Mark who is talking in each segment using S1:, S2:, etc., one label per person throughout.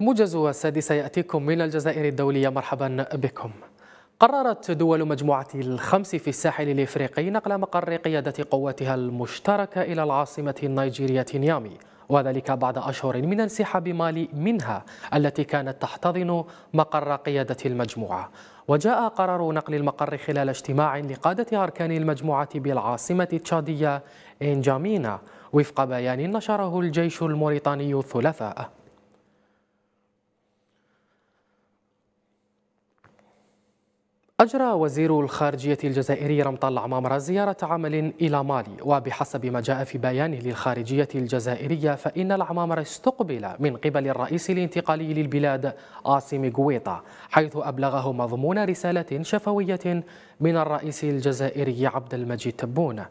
S1: موجز السادسة يأتيكم من الجزائر الدولية مرحبا بكم قررت دول مجموعة الخمس في الساحل الإفريقي نقل مقر قيادة قواتها المشتركة إلى العاصمة النيجيرية نيامي وذلك بعد أشهر من انسحاب مالي منها التي كانت تحتضن مقر قيادة المجموعة وجاء قرار نقل المقر خلال اجتماع لقادة أركان المجموعة بالعاصمة التشادية إنجامينا وفق بيان نشره الجيش الموريتاني الثلاثاء أجرى وزير الخارجية الجزائري رمطان العمامرة زيارة عمل إلى مالي وبحسب ما جاء في بيانه للخارجية الجزائرية فإن العمامرة استقبل من قبل الرئيس الانتقالي للبلاد آسيم قويطة حيث أبلغه مضمون رسالة شفوية من الرئيس الجزائري عبد المجيد تبون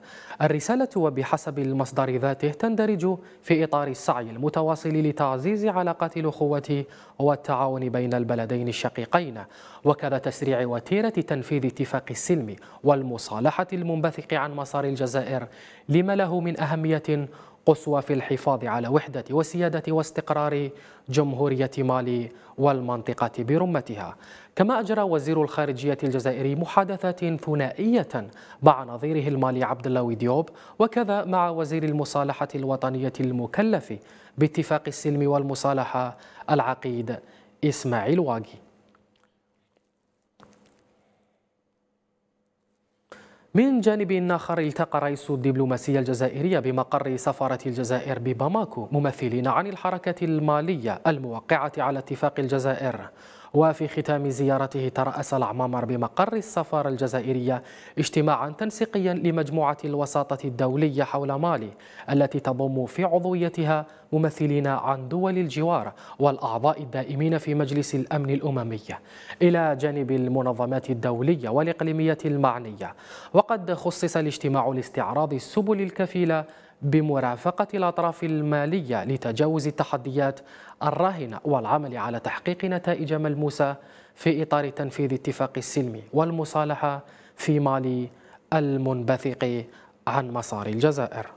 S1: الرسالة وبحسب المصدر ذاته تندرج في إطار السعي المتواصل لتعزيز علاقات الأخوة والتعاون بين البلدين الشقيقين وكذا تسريع وتيرة تنفيذ اتفاق السلم والمصالحة المنبثق عن مسار الجزائر لما له من أهمية قصوى في الحفاظ على وحدة وسيادة واستقرار جمهورية مالي والمنطقة برمتها كما أجرى وزير الخارجية الجزائري محادثات ثنائية مع نظيره المالي عبد الله ديوب وكذا مع وزير المصالحة الوطنية المكلف باتفاق السلم والمصالحة العقيد إسماعيل واقي من جانب آخر التقى رئيس الدبلوماسية الجزائرية بمقر سفارة الجزائر بباماكو ممثلين عن الحركة المالية الموقعة على اتفاق الجزائر وفي ختام زيارته ترأس العمامر بمقر السفارة الجزائرية اجتماعا تنسيقيا لمجموعة الوساطة الدولية حول مالي التي تضم في عضويتها ممثلين عن دول الجوار والأعضاء الدائمين في مجلس الأمن الأممي إلى جانب المنظمات الدولية والإقليمية المعنية وقد خصص الاجتماع لاستعراض السبل الكفيلة بمرافقة الأطراف المالية لتجاوز التحديات الراهنة والعمل على تحقيق نتائج ملموسة في إطار تنفيذ اتفاق السلم والمصالحة في مالي المنبثق عن مسار الجزائر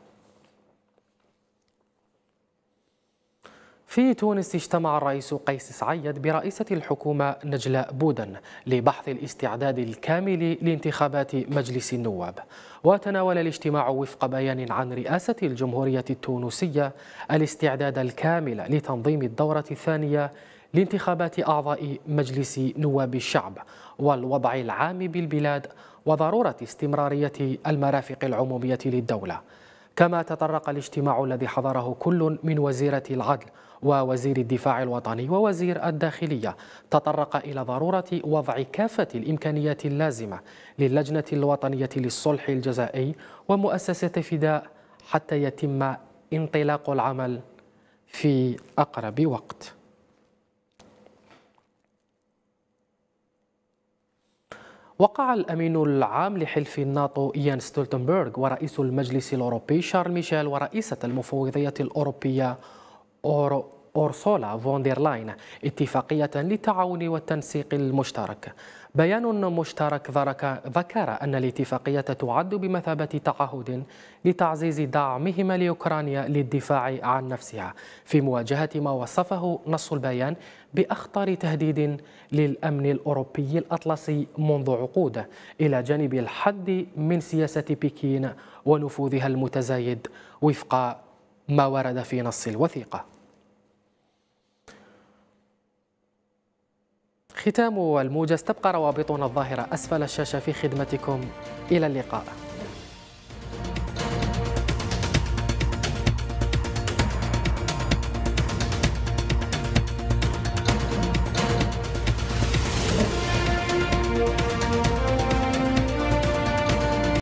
S1: في تونس اجتمع الرئيس قيس سعيد برئيسة الحكومة نجلاء بودن لبحث الاستعداد الكامل لانتخابات مجلس النواب وتناول الاجتماع وفق بيان عن رئاسة الجمهورية التونسية الاستعداد الكامل لتنظيم الدورة الثانية لانتخابات أعضاء مجلس نواب الشعب والوضع العام بالبلاد وضرورة استمرارية المرافق العمومية للدولة كما تطرق الاجتماع الذي حضره كل من وزيرة العدل ووزير الدفاع الوطني ووزير الداخلية تطرق إلى ضرورة وضع كافة الإمكانيات اللازمة للجنة الوطنية للصلح الجزائي ومؤسسة فداء حتى يتم انطلاق العمل في أقرب وقت وقع الأمين العام لحلف الناتو إيان ستولتنبرغ ورئيس المجلس الأوروبي شارل ميشيل ورئيسة المفوضية الأوروبية أورو أورسولا فون لاين اتفاقية للتعاون والتنسيق المشترك بيان مشترك ذكر أن الاتفاقية تعد بمثابة تعهد لتعزيز دعمهما لأوكرانيا للدفاع عن نفسها في مواجهة ما وصفه نص البيان بأخطر تهديد للأمن الأوروبي الأطلسي منذ عقود إلى جانب الحد من سياسة بكين ونفوذها المتزايد وفق ما ورد في نص الوثيقه ختام الموجز تبقى روابطنا الظاهرة أسفل الشاشة في خدمتكم إلى اللقاء